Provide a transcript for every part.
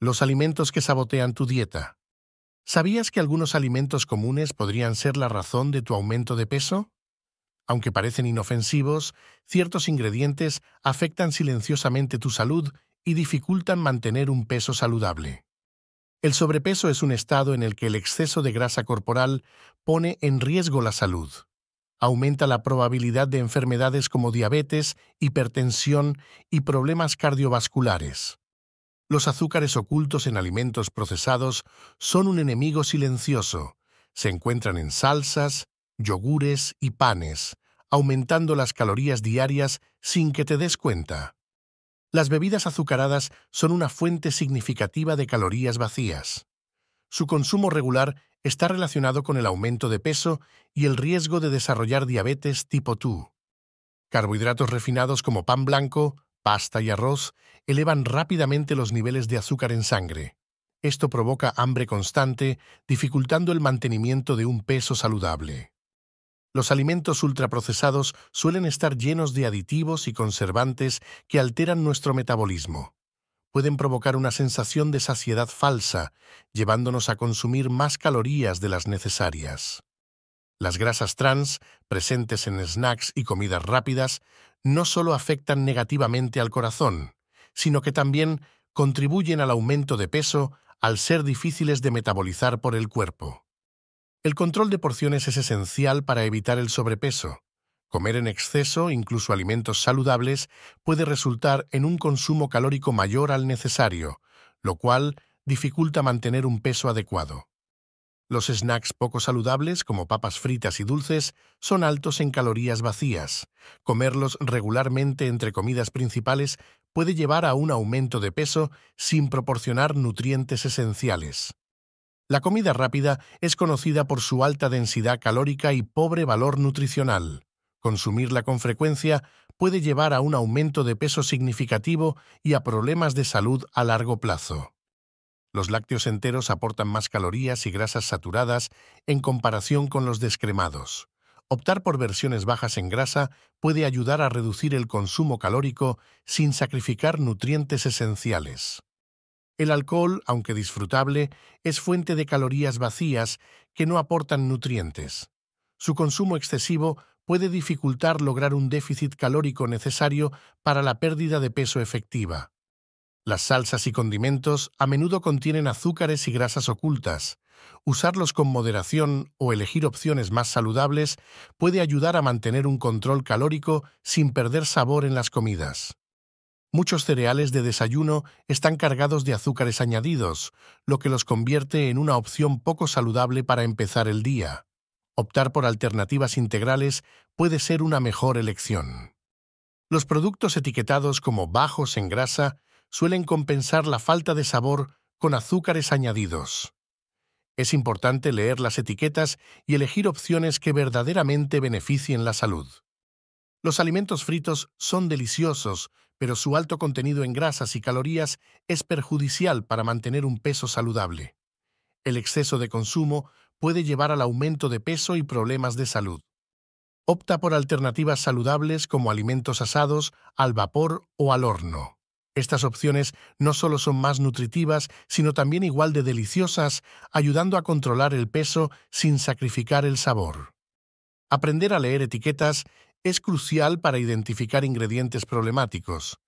Los alimentos que sabotean tu dieta. ¿Sabías que algunos alimentos comunes podrían ser la razón de tu aumento de peso? Aunque parecen inofensivos, ciertos ingredientes afectan silenciosamente tu salud y dificultan mantener un peso saludable. El sobrepeso es un estado en el que el exceso de grasa corporal pone en riesgo la salud. Aumenta la probabilidad de enfermedades como diabetes, hipertensión y problemas cardiovasculares. Los azúcares ocultos en alimentos procesados son un enemigo silencioso. Se encuentran en salsas, yogures y panes, aumentando las calorías diarias sin que te des cuenta. Las bebidas azucaradas son una fuente significativa de calorías vacías. Su consumo regular está relacionado con el aumento de peso y el riesgo de desarrollar diabetes tipo 2. Carbohidratos refinados como pan blanco, Pasta y arroz elevan rápidamente los niveles de azúcar en sangre. Esto provoca hambre constante, dificultando el mantenimiento de un peso saludable. Los alimentos ultraprocesados suelen estar llenos de aditivos y conservantes que alteran nuestro metabolismo. Pueden provocar una sensación de saciedad falsa, llevándonos a consumir más calorías de las necesarias. Las grasas trans, presentes en snacks y comidas rápidas, no solo afectan negativamente al corazón, sino que también contribuyen al aumento de peso al ser difíciles de metabolizar por el cuerpo. El control de porciones es esencial para evitar el sobrepeso. Comer en exceso, incluso alimentos saludables, puede resultar en un consumo calórico mayor al necesario, lo cual dificulta mantener un peso adecuado. Los snacks poco saludables, como papas fritas y dulces, son altos en calorías vacías. Comerlos regularmente entre comidas principales puede llevar a un aumento de peso sin proporcionar nutrientes esenciales. La comida rápida es conocida por su alta densidad calórica y pobre valor nutricional. Consumirla con frecuencia puede llevar a un aumento de peso significativo y a problemas de salud a largo plazo. Los lácteos enteros aportan más calorías y grasas saturadas en comparación con los descremados. Optar por versiones bajas en grasa puede ayudar a reducir el consumo calórico sin sacrificar nutrientes esenciales. El alcohol, aunque disfrutable, es fuente de calorías vacías que no aportan nutrientes. Su consumo excesivo puede dificultar lograr un déficit calórico necesario para la pérdida de peso efectiva. Las salsas y condimentos a menudo contienen azúcares y grasas ocultas. Usarlos con moderación o elegir opciones más saludables puede ayudar a mantener un control calórico sin perder sabor en las comidas. Muchos cereales de desayuno están cargados de azúcares añadidos, lo que los convierte en una opción poco saludable para empezar el día. Optar por alternativas integrales puede ser una mejor elección. Los productos etiquetados como bajos en grasa suelen compensar la falta de sabor con azúcares añadidos. Es importante leer las etiquetas y elegir opciones que verdaderamente beneficien la salud. Los alimentos fritos son deliciosos, pero su alto contenido en grasas y calorías es perjudicial para mantener un peso saludable. El exceso de consumo puede llevar al aumento de peso y problemas de salud. Opta por alternativas saludables como alimentos asados, al vapor o al horno. Estas opciones no solo son más nutritivas, sino también igual de deliciosas, ayudando a controlar el peso sin sacrificar el sabor. Aprender a leer etiquetas es crucial para identificar ingredientes problemáticos.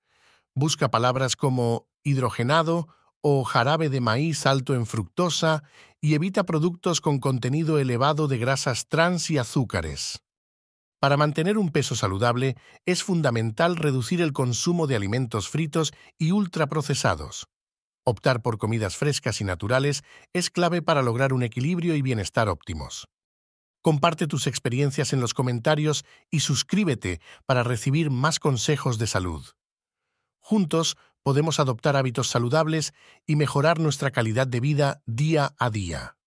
Busca palabras como hidrogenado o jarabe de maíz alto en fructosa y evita productos con contenido elevado de grasas trans y azúcares. Para mantener un peso saludable es fundamental reducir el consumo de alimentos fritos y ultraprocesados. Optar por comidas frescas y naturales es clave para lograr un equilibrio y bienestar óptimos. Comparte tus experiencias en los comentarios y suscríbete para recibir más consejos de salud. Juntos podemos adoptar hábitos saludables y mejorar nuestra calidad de vida día a día.